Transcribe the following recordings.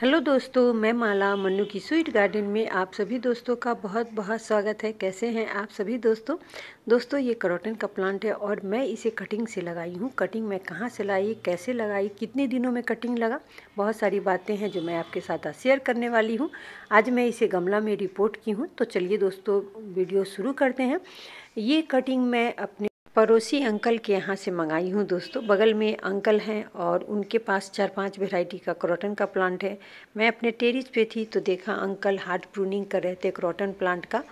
hello दोस्तों मैं माला मन्नू की स्वीट गार्डन में आप सभी दोस्तों का बहुत बहुत स्वागत है कैसे हैं आप सभी दोस्तों दोस्तों ये करोटन का प्लांट है और मैं इसे कटिंग से लगाई हूँ कटिंग मैं कहाँ से लाई कैसे लगाई कितने दिनों में कटिंग लगा बहुत सारी बातें हैं जो मैं आपके साथ शेयर करने वाली हूँ आज मैं इसे गमला में रिपोर्ट की हूँ तो चलिए दोस्तों वीडियो शुरू करते हैं ये कटिंग मैं अपने पड़ोसी अंकल के यहाँ से मंगाई हूँ दोस्तों बगल में अंकल हैं और उनके पास चार पांच वैरायटी का क्रॉटन का प्लांट है मैं अपने टेरिस पे थी तो देखा अंकल हार्ड प्रूनिंग कर रहे थे क्रॉटन प्लांट का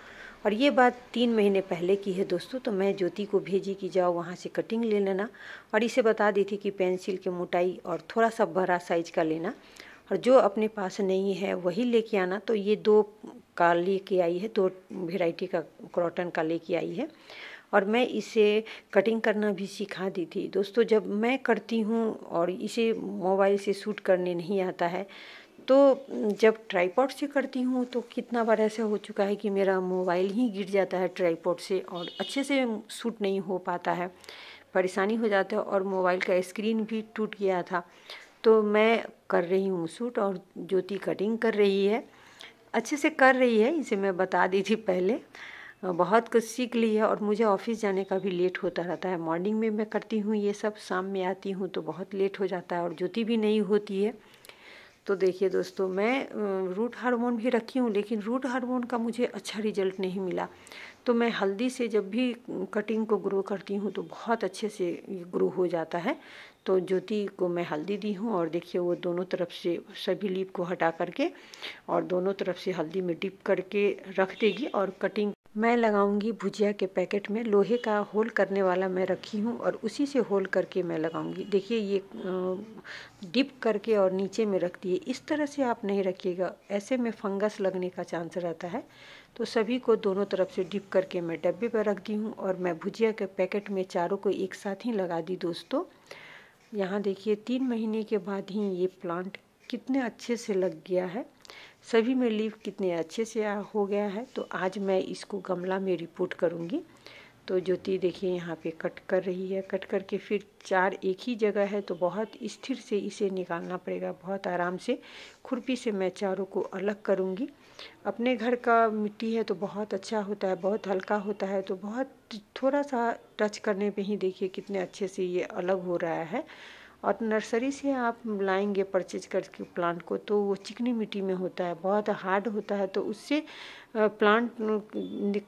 और ये बात तीन महीने पहले की है दोस्तों तो मैं ज्योति को भेजी कि जाओ वहाँ से कटिंग ले लेना और इसे बता दी थी कि पेंसिल की मोटाई और थोड़ा सा बड़ा साइज का लेना और जो अपने पास नहीं है वही लेके आना तो ये दो का लेके आई है दो वेराइटी का क्रॉटन का लेके आई है और मैं इसे कटिंग करना भी सिखा दी थी दोस्तों जब मैं करती हूँ और इसे मोबाइल से शूट करने नहीं आता है तो जब ट्राईपॉड से करती हूँ तो कितना बार ऐसा हो चुका है कि मेरा मोबाइल ही गिर जाता है ट्राईपॉड से और अच्छे से शूट नहीं हो पाता है परेशानी हो जाता है और मोबाइल का स्क्रीन भी टूट गया था तो मैं कर रही हूँ सूट और ज्योति कटिंग कर रही है अच्छे से कर रही है इसे मैं बता दी थी पहले बहुत कुछ सीख ली है और मुझे ऑफिस जाने का भी लेट होता रहता है मॉर्निंग में मैं करती हूँ ये सब शाम में आती हूँ तो बहुत लेट हो जाता है और ज्योति भी नहीं होती है तो देखिए दोस्तों मैं रूट हार्मोन भी रखी हूँ लेकिन रूट हार्मोन का मुझे अच्छा रिजल्ट नहीं मिला तो मैं हल्दी से जब भी कटिंग को ग्रो करती हूँ तो बहुत अच्छे से ग्रो हो जाता है तो ज्योति को मैं हल्दी दी हूँ और देखिए वो दोनों तरफ से सभी लीप को हटा करके और दोनों तरफ से हल्दी में डिप करके रख देगी और कटिंग मैं लगाऊंगी भुजिया के पैकेट में लोहे का होल करने वाला मैं रखी हूँ और उसी से होल करके मैं लगाऊंगी देखिए ये डिप करके और नीचे में रख दिए इस तरह से आप नहीं रखिएगा ऐसे में फंगस लगने का चांस रहता है तो सभी को दोनों तरफ से डिप करके मैं डब्बे पर रख दी हूँ और मैं भुजिया के पैकेट में चारों को एक साथ ही लगा दी दोस्तों यहाँ देखिए तीन महीने के बाद ही ये प्लांट कितने अच्छे से लग गया है सभी में लीव कितने अच्छे से हो गया है तो आज मैं इसको गमला में रिपोर्ट करूँगी तो ज्योति देखिए यहाँ पे कट कर रही है कट करके फिर चार एक ही जगह है तो बहुत स्थिर से इसे निकालना पड़ेगा बहुत आराम से खुरपी से मैं चारों को अलग करूँगी अपने घर का मिट्टी है तो बहुत अच्छा होता है बहुत हल्का होता है तो बहुत थोड़ा सा टच करने पे ही देखिए कितने अच्छे से ये अलग हो रहा है और नर्सरी से आप लाएंगे परचेज करके प्लांट को तो वो चिकनी मिट्टी में होता है बहुत हार्ड होता है तो उससे प्लांट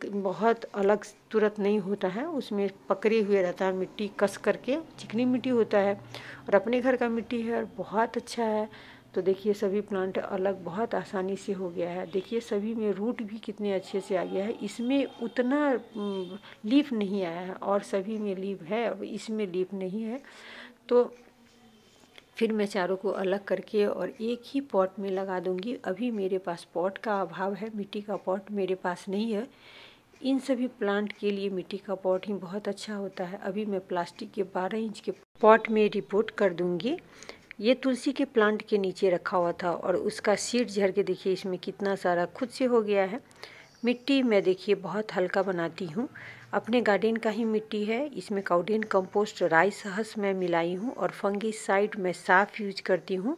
बहुत अलग तुरंत नहीं होता है उसमें पकड़े हुए रहता है मिट्टी कस करके चिकनी मिट्टी होता है और अपने घर का मिट्टी है और बहुत अच्छा है तो देखिए सभी प्लांट अलग बहुत आसानी से हो गया है देखिए सभी में रूट भी कितने अच्छे से आ गया है इसमें उतना लीफ नहीं आया है और सभी में लीफ है और इसमें लीफ नहीं है तो फिर मैं चारों को अलग करके और एक ही पॉट में लगा दूंगी अभी मेरे पास पॉट का अभाव है मिट्टी का पॉट मेरे पास नहीं है इन सभी प्लांट के लिए मिट्टी का पॉट ही बहुत अच्छा होता है अभी मैं प्लास्टिक के 12 इंच के पॉट में रिपोर्ट कर दूंगी ये तुलसी के प्लांट के नीचे रखा हुआ था और उसका सीड झर के देखिए इसमें कितना सारा खुद से हो गया है मिट्टी मैं देखिए बहुत हल्का बनाती हूँ अपने गार्डन का ही मिट्टी है इसमें काउडेन कंपोस्ट राई सहस मैं मिलाई हूँ और फंगी साइड मैं साफ़ यूज करती हूँ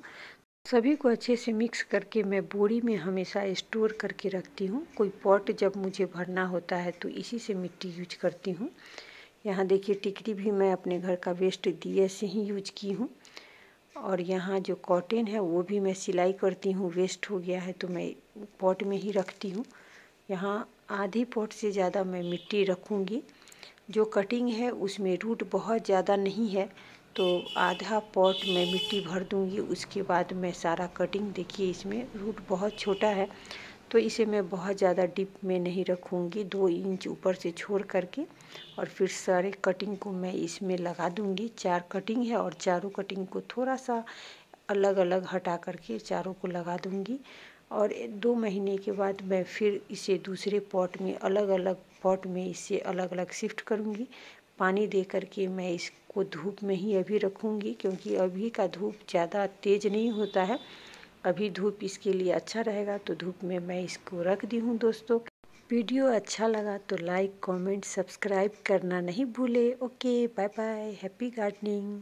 सभी को अच्छे से मिक्स करके मैं बोरी में हमेशा स्टोर करके रखती हूँ कोई पॉट जब मुझे भरना होता है तो इसी से मिट्टी यूज करती हूँ यहाँ देखिए टिकरी भी मैं अपने घर का वेस्ट दिए से ही यूज की हूँ और यहाँ जो कॉटन है वो भी मैं सिलाई करती हूँ वेस्ट हो गया है तो मैं पॉट में ही रखती हूँ यहाँ आधी पोट से ज़्यादा मैं मिट्टी रखूँगी जो कटिंग है उसमें रूट बहुत ज़्यादा नहीं है तो आधा पॉट में मिट्टी भर दूंगी उसके बाद मैं सारा कटिंग देखिए इसमें रूट बहुत छोटा है तो इसे मैं बहुत ज़्यादा डिप में नहीं रखूँगी दो इंच ऊपर से छोड़ करके और फिर सारे कटिंग को मैं इसमें लगा दूँगी चार कटिंग है और चारों कटिंग को थोड़ा सा अलग अलग हटा करके चारों को लगा दूँगी और दो महीने के बाद मैं फिर इसे दूसरे पॉट में अलग अलग पॉट में इसे अलग अलग शिफ्ट करूँगी पानी दे करके मैं इसको धूप में ही अभी रखूँगी क्योंकि अभी का धूप ज़्यादा तेज़ नहीं होता है अभी धूप इसके लिए अच्छा रहेगा तो धूप में मैं इसको रख दी हूँ दोस्तों वीडियो अच्छा लगा तो लाइक कमेंट सब्सक्राइब करना नहीं भूले okay bye bye happy gardening